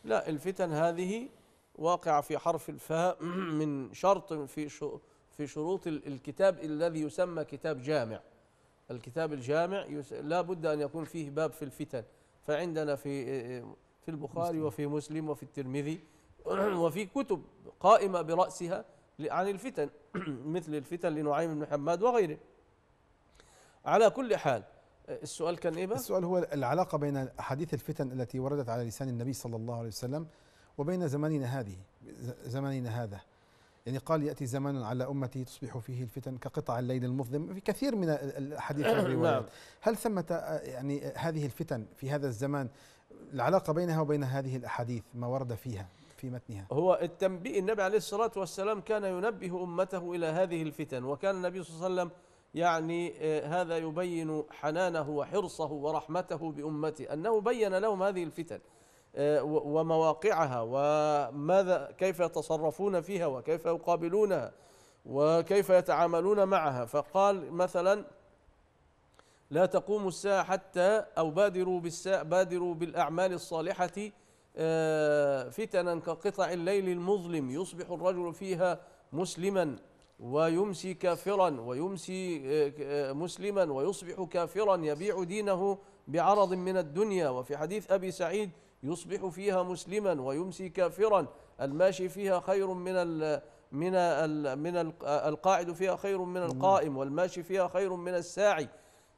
لا الفتن هذه واقعه في حرف الفاء من شرط في في شروط الكتاب الذي يسمى كتاب جامع الكتاب الجامع لا بد أن يكون فيه باب في الفتن فعندنا في في البخاري وفي مسلم وفي الترمذي وفي كتب قائمة برأسها عن الفتن مثل الفتن لنعيم بن حماد وغيره على كل حال السؤال كان ايه بقى؟ السؤال هو العلاقه بين احاديث الفتن التي وردت على لسان النبي صلى الله عليه وسلم وبين زماننا هذه زماننا هذا يعني قال ياتي زمان على امتي تصبح فيه الفتن كقطع الليل المظلم في كثير من الاحاديث نعم. والروايات هل ثمه يعني هذه الفتن في هذا الزمان العلاقه بينها وبين هذه الاحاديث ما ورد فيها في متنها هو التنبيه النبي عليه الصلاه والسلام كان ينبه امته الى هذه الفتن وكان النبي صلى الله عليه وسلم يعني آه، هذا يبين حنانه وحرصه ورحمته بأمته أنه بين لهم هذه الفتن آه، ومواقعها وماذا كيف يتصرفون فيها وكيف يقابلونها وكيف يتعاملون معها فقال مثلا لا تقوم الساعة حتى أو بادروا بالساعة بادروا بالأعمال الصالحة آه، فتنا كقطع الليل المظلم يصبح الرجل فيها مسلما ويمسي كافرا ويمسي آه، آه، مسلما ويصبح كافرا يبيع دينه بعرض من الدنيا وفي حديث أبي سعيد يصبح فيها مسلما ويمسي كافرا الماشي فيها خير من ال من ال من القاعد فيها خير من القائم والماشي فيها خير من الساعي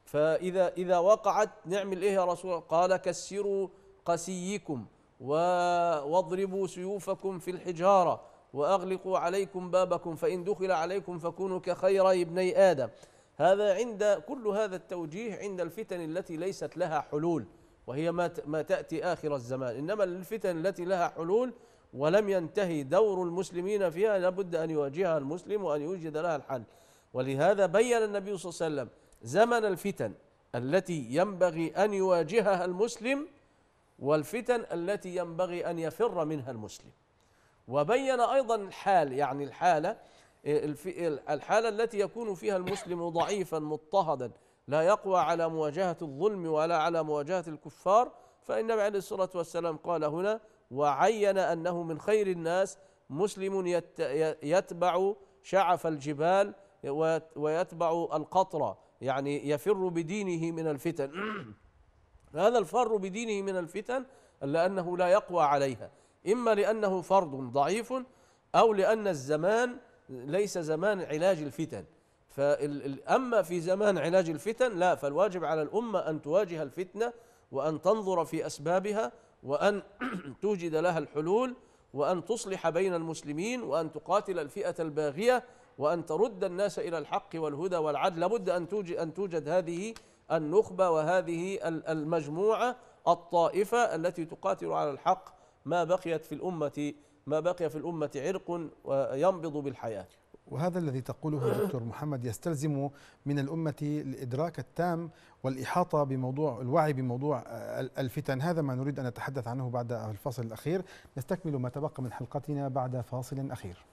فإذا إذا وقعت نعمل إيه يا رسول الله قال كسروا قسيكم واضربوا سيوفكم في الحجارة وأغلقوا عليكم بابكم فإن دخل عليكم فكونوا كخير ابني آدم هذا عند كل هذا التوجيه عند الفتن التي ليست لها حلول وهي ما ما تأتي آخر الزمان إنما الفتن التي لها حلول ولم ينتهي دور المسلمين فيها لابد أن يواجهها المسلم وأن يوجد لها الحل ولهذا بين النبي صلى الله عليه وسلم زمن الفتن التي ينبغي أن يواجهها المسلم والفتن التي ينبغي أن يفر منها المسلم وبين أيضا الحال يعني الحالة إيه، الحالة التي يكون فيها المسلم ضعيفا مضطهدا لا يقوى على مواجهة الظلم ولا على مواجهة الكفار فالنبي عليه الصلاة والسلام قال هنا وعين أنه من خير الناس مسلم يتبع شعف الجبال ويتبع القطرة يعني يفر بدينه من الفتن هذا الفر بدينه من الفتن لأنه لا يقوى عليها إما لأنه فرض ضعيف أو لأن الزمان ليس زمان علاج الفتن أما في زمان علاج الفتن لا فالواجب على الأمة أن تواجه الفتنة وأن تنظر في أسبابها وأن توجد لها الحلول وأن تصلح بين المسلمين وأن تقاتل الفئة الباغية وأن ترد الناس إلى الحق والهدى والعدل لابد أن توجد, أن توجد هذه النخبة وهذه المجموعة الطائفة التي تقاتل على الحق ما بقيت في الأمة ما بقي في الأمة عرق ينبض بالحياة وهذا الذي تقوله دكتور محمد يستلزم من الأمة الإدراك التام والإحاطة بموضوع الوعي بموضوع الفتن هذا ما نريد أن نتحدث عنه بعد الفاصل الأخير نستكمل ما تبقى من حلقتنا بعد فاصل أخير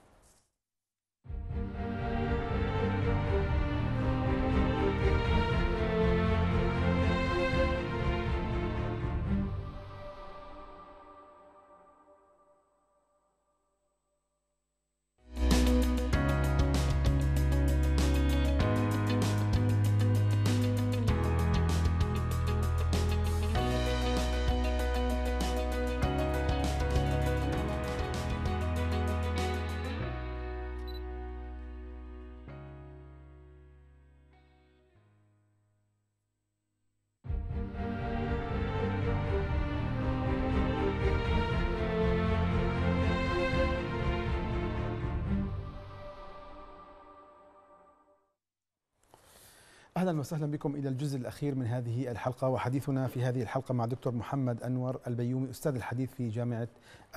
أهلا وسهلا بكم إلى الجزء الأخير من هذه الحلقة وحديثنا في هذه الحلقة مع دكتور محمد أنور البيومي أستاذ الحديث في جامعة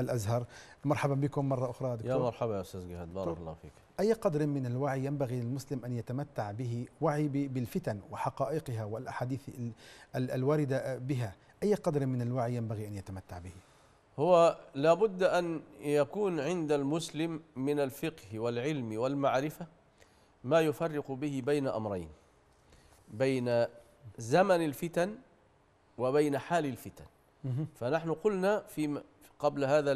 الأزهر مرحبا بكم مرة أخرى دكتور يا مرحبا يا أستاذ جهاد بارك الله فيك أي قدر من الوعي ينبغي للمسلم أن يتمتع به وعي بالفتن وحقائقها والأحاديث الواردة بها أي قدر من الوعي ينبغي أن يتمتع به هو لابد أن يكون عند المسلم من الفقه والعلم والمعرفة ما يفرق به بين أمرين بين زمن الفتن وبين حال الفتن فنحن قلنا في قبل هذا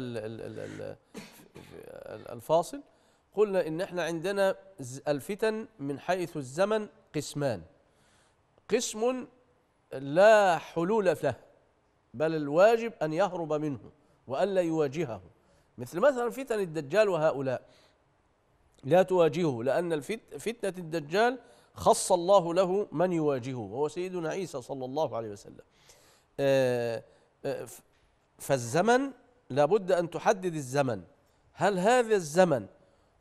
الفاصل قلنا ان احنا عندنا الفتن من حيث الزمن قسمان قسم لا حلول له بل الواجب ان يهرب منه والا يواجهه مثل مثلا فتن الدجال وهؤلاء لا تواجهه لان فتنه الدجال خص الله له من يواجهه وهو سيدنا عيسى صلى الله عليه وسلم آه، آه، فالزمن لابد أن تحدد الزمن هل هذا الزمن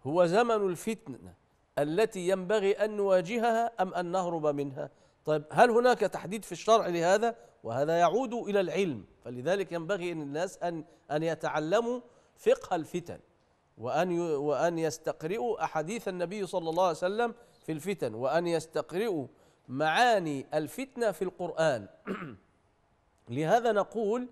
هو زمن الفتنة التي ينبغي أن نواجهها أم أن نهرب منها طيب هل هناك تحديد في الشرع لهذا وهذا يعود إلى العلم فلذلك ينبغي أن الناس أن, أن يتعلموا فقه الفتن وأن وأن يستقرئوا أحاديث النبي صلى الله عليه وسلم في الفتن وأن يستقرئوا معاني الفتنة في القرآن لهذا نقول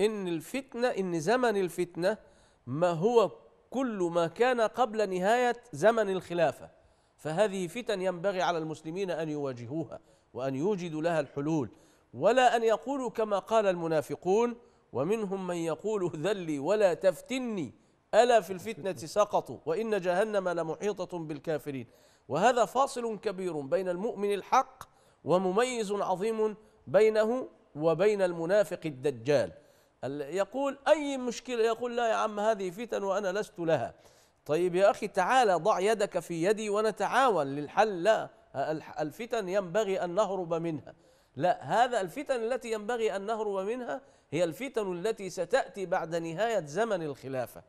إن الفتنة إن زمن الفتنة ما هو كل ما كان قبل نهاية زمن الخلافة فهذه فتن ينبغي على المسلمين أن يواجهوها وأن يوجدوا لها الحلول ولا أن يقولوا كما قال المنافقون ومنهم من يقول ذلي ولا تفتني ألا في الفتنة سقطوا وإن جهنم لمحيطة بالكافرين وهذا فاصل كبير بين المؤمن الحق ومميز عظيم بينه وبين المنافق الدجال يقول أي مشكلة يقول لا يا عم هذه فتن وأنا لست لها طيب يا أخي تعال ضع يدك في يدي ونتعاون للحل لا الفتن ينبغي أن نهرب منها لا هذا الفتن التي ينبغي أن نهرب منها هي الفتن التي ستأتي بعد نهاية زمن الخلافة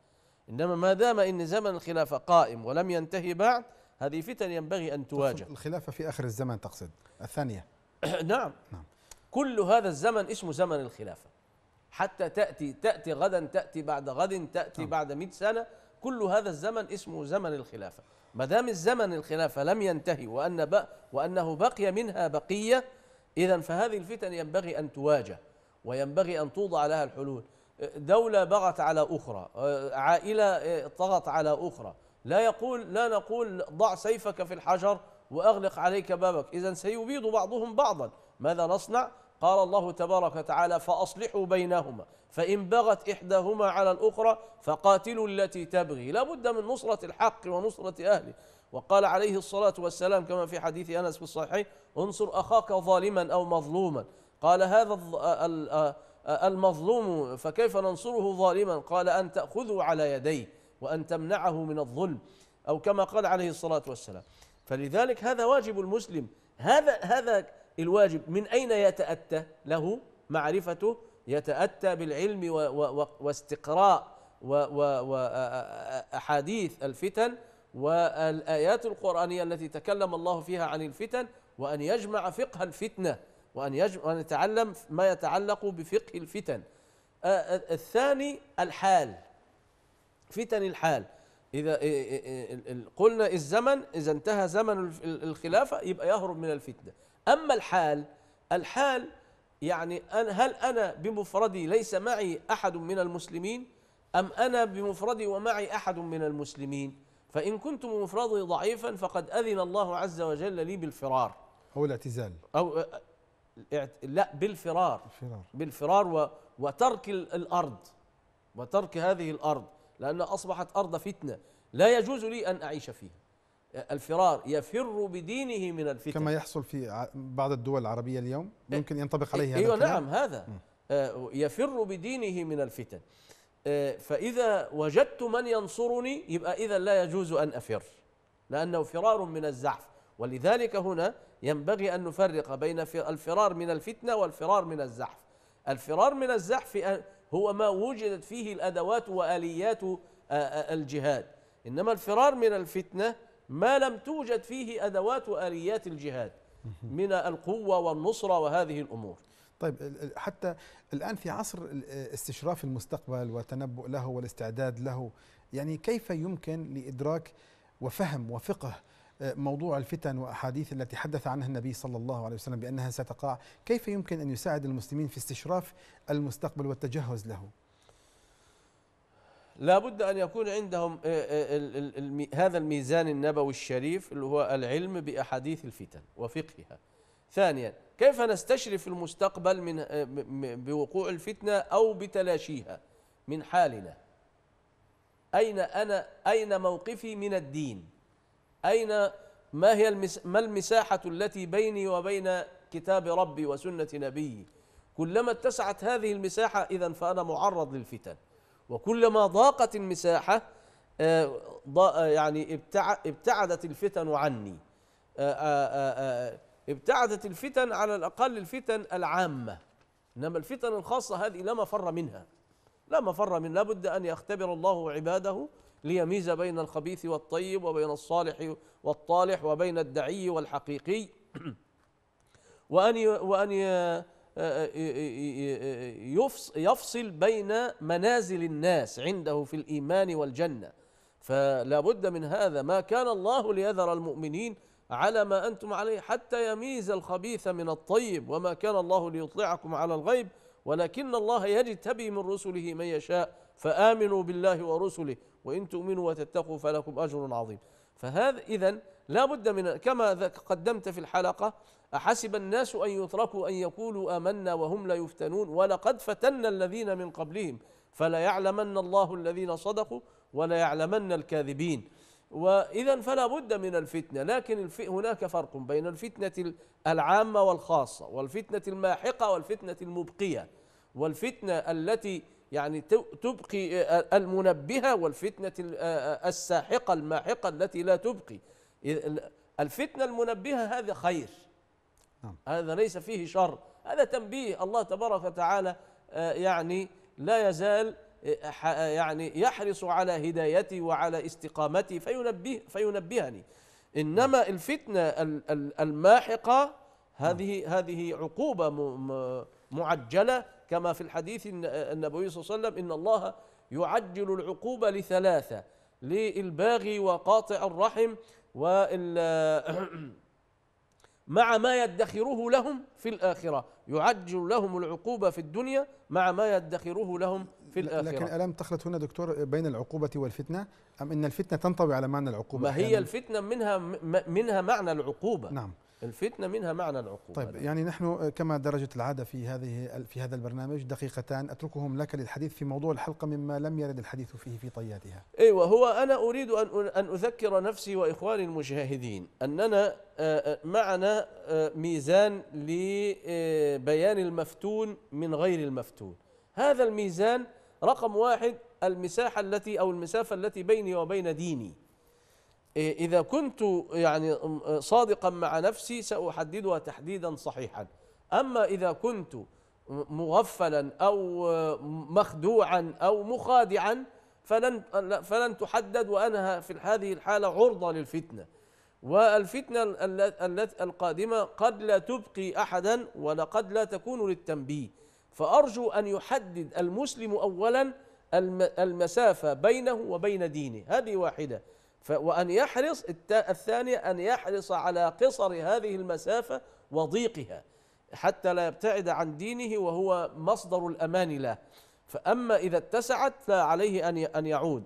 إنما ما دام إن زمن الخلافة قائم ولم ينتهي بعد هذه فتن ينبغي أن تواجه الخلافة في آخر الزمن تقصد الثانية نعم. نعم كل هذا الزمن اسمه زمن الخلافة حتى تأتي تأتي غدا تأتي بعد غد تأتي نعم. بعد 100 سنة كل هذا الزمن اسمه زمن الخلافة ما دام الزمن الخلافة لم ينتهي وأن بق وأنه بقي منها بقية إذا فهذه الفتن ينبغي أن تواجه وينبغي أن توضع لها الحلول دولة بغت على أخرى عائلة طغت على أخرى لا يقول لا نقول ضع سيفك في الحجر واغلق عليك بابك اذا سيبيض بعضهم بعضا ماذا نصنع قال الله تبارك وتعالى فاصلحوا بينهما فان بغت احداهما على الاخرى فقاتلوا التي تبغي لا بد من نصره الحق ونصره اهله وقال عليه الصلاه والسلام كما في حديث انس في الصحيح انصر اخاك ظالما او مظلوما قال هذا آه، آه، آه، المظلوم فكيف ننصره ظالما قال ان تاخذوا على يديه وأن تمنعه من الظلم أو كما قال عليه الصلاة والسلام فلذلك هذا واجب المسلم هذا هذا الواجب من أين يتأتى له معرفته يتأتى بالعلم و و و واستقراء وأحاديث الفتن والآيات القرآنية التي تكلم الله فيها عن الفتن وأن يجمع فقه الفتنة وأن يتعلم ما يتعلق بفقه الفتن آه، آه، الثاني الحال فتن الحال إذا قلنا الزمن إذا انتهى زمن الخلافة يبقى يهرب من الفتنة أما الحال الحال يعني أنا هل أنا بمفردي ليس معي أحد من المسلمين أم أنا بمفردي ومعي أحد من المسلمين فإن كنت بمفردي ضعيفا فقد أذن الله عز وجل لي بالفرار أو الاعتزال أو لا بالفرار الفرار. بالفرار وترك الأرض وترك هذه الأرض لأنها أصبحت أرض فتنة لا يجوز لي أن أعيش فيها الفرار يفر بدينه من الفتن كما يحصل في بعض الدول العربية اليوم ممكن إيه، ينطبق عليه إيه، هذا أيوة نعم هذا آه، يفر بدينه من الفتن آه، فإذا وجدت من ينصرني يبقى إذا لا يجوز أن أفر لأنه فرار من الزعف ولذلك هنا ينبغي أن نفرق بين الفرار من الفتنة والفرار من الزحف الفرار من الزحف هو ما وجدت فيه الأدوات وآليات الجهاد إنما الفرار من الفتنة ما لم توجد فيه أدوات وآليات الجهاد من القوة والنصرة وهذه الأمور طيب حتى الآن في عصر استشراف المستقبل وتنبؤ له والاستعداد له يعني كيف يمكن لإدراك وفهم وفقه موضوع الفتن وأحاديث التي حدث عنها النبي صلى الله عليه وسلم بأنها ستقع كيف يمكن أن يساعد المسلمين في استشراف المستقبل والتجهز له لا بد أن يكون عندهم آه، آه، هذا الميزان النبوي الشريف اللي هو العلم بأحاديث الفتن وفقهها ثانيا كيف نستشرف المستقبل من آه، بوقوع الفتنة أو بتلاشيها من حالنا أين أنا أين موقفي من الدين أين ما هي المس ما المساحة التي بيني وبين كتاب ربي وسنة نبيي كلما اتسعت هذه المساحة إذا فأنا معرض للفتن وكلما ضاقت المساحة آه، آه، يعني ابتعدت الفتن عني آه، ابتعدت الفتن على الأقل الفتن العامة إنما الفتن الخاصة هذه لا مفر منها لا مفر منها لابد أن يختبر الله عباده ليميز بين الخبيث والطيب وبين الصالح والطالح وبين الدعي والحقيقي وأن وأن يفصل بين منازل الناس عنده في الإيمان والجنة فلا بد من هذا ما كان الله ليذر المؤمنين على ما أنتم عليه حتى يميز الخبيث من الطيب وما كان الله ليطلعكم على الغيب ولكن الله يجتبي من رسله من يشاء فآمنوا بالله ورسله وإن تؤمنوا وتتقوا فلكم أجر عظيم فهذا إذا لا بد من كما قدمت في الحلقة أحسب الناس أن يتركوا أن يقولوا آمنا وهم لا يفتنون ولقد فتنا الذين من قبلهم فلا يعلمن الله الذين صدقوا ولا يعلمن الكاذبين وإذا فلا بد من الفتنة لكن هناك فرق بين الفتنة العامة والخاصة والفتنة الماحقة والفتنة المبقية والفتنة التي يعني تبقي المنبهة والفتنة الساحقة الماحقة التي لا تبقي الفتنة المنبهة هذا خير نعم. هذا ليس فيه شر هذا تنبيه الله تبارك وتعالى يعني لا يزال يعني يحرص على هدايتي وعلى استقامتي فينبه فينبهني انما نعم. الفتنه الماحقه نعم. هذه هذه عقوبه معجله كما في الحديث النبوي صلى الله عليه وسلم إن الله يعجل العقوبة لثلاثة للباغي وقاطع الرحم وال مع ما يدخره لهم في الآخرة يعجل لهم العقوبة في الدنيا مع ما يدخره لهم في الآخرة لكن ألم تخلط هنا دكتور بين العقوبة والفتنة أم إن الفتنة تنطوي على معنى العقوبة ما هي يعني الفتنة منها منها معنى العقوبة نعم الفتنه منها معنى العقوبه طيب يعني نحن آه، كما درجه العاده في هذه في هذا البرنامج دقيقتان اتركهم لك للحديث في موضوع الحلقه مما لم يرد الحديث فيه في طياتها ايوه هو انا اريد ان ان اذكر نفسي واخواني المشاهدين اننا آه، آه، معنا ميزان لبيان المفتون من غير المفتون هذا الميزان رقم واحد المساحه التي او المسافه التي بيني وبين ديني إيه، إذا كنت يعني صادقا مع نفسي سأحددها تحديدا صحيحا أما إذا كنت مغفلا أو مخدوعا أو مخادعا فلن فلن تحدد وأنا في هذه الحالة عرضة للفتنة والفتنة القادمة قد لا تبقي أحدا ولقد لا تكون للتنبيه فأرجو أن يحدد المسلم أولا المسافة بينه وبين دينه هذه واحدة وأن يحرص الثانية أن يحرص على قصر هذه المسافة وضيقها حتى لا يبتعد عن دينه وهو مصدر الأمان له فأما إذا اتسعت فعليه أن أن يعود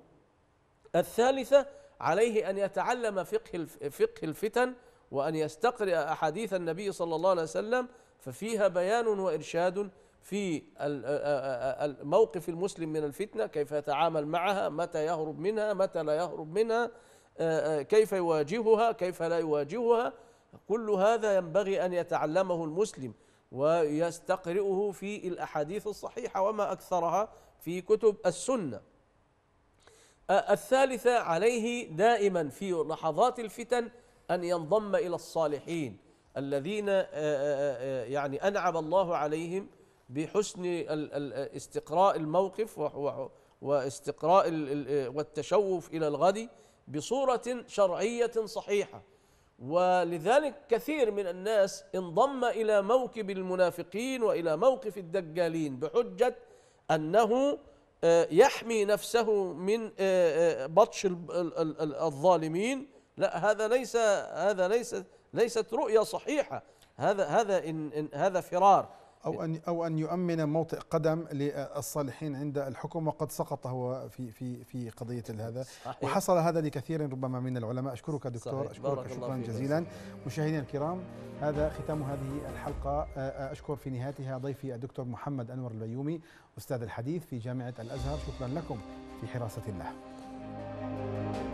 الثالثة عليه أن يتعلم فقه فقه الفتن وأن يستقرئ أحاديث النبي صلى الله عليه وسلم ففيها بيان وإرشاد في موقف المسلم من الفتنة كيف يتعامل معها متى يهرب منها متى لا يهرب منها كيف يواجهها كيف لا يواجهها كل هذا ينبغي أن يتعلمه المسلم ويستقرئه في الأحاديث الصحيحة وما أكثرها في كتب السنة الثالثة عليه دائما في لحظات الفتن أن ينضم إلى الصالحين الذين يعني أنعم الله عليهم بحسن استقراء الموقف واستقراء والتشوف الى الغد بصوره شرعيه صحيحه ولذلك كثير من الناس انضم الى موكب المنافقين والى موقف الدجالين بحجه انه آه، يحمي نفسه من آه، آه، بطش الظالمين لا هذا ليس هذا ليس ليست رؤيه صحيحه هذا هذا إن, إن هذا فرار أو أن أو أن يؤمن موطئ قدم للصالحين عند الحكم وقد سقط هو في في في قضية هذا صحيح. وحصل هذا لكثير ربما من العلماء أشكرك دكتور صحيح. أشكرك شكرا جزيلا مشاهدينا الكرام هذا ختام هذه الحلقة أشكر في نهايتها ضيفي الدكتور محمد أنور البيومي أستاذ الحديث في جامعة الأزهر شكرا لكم في حراسة الله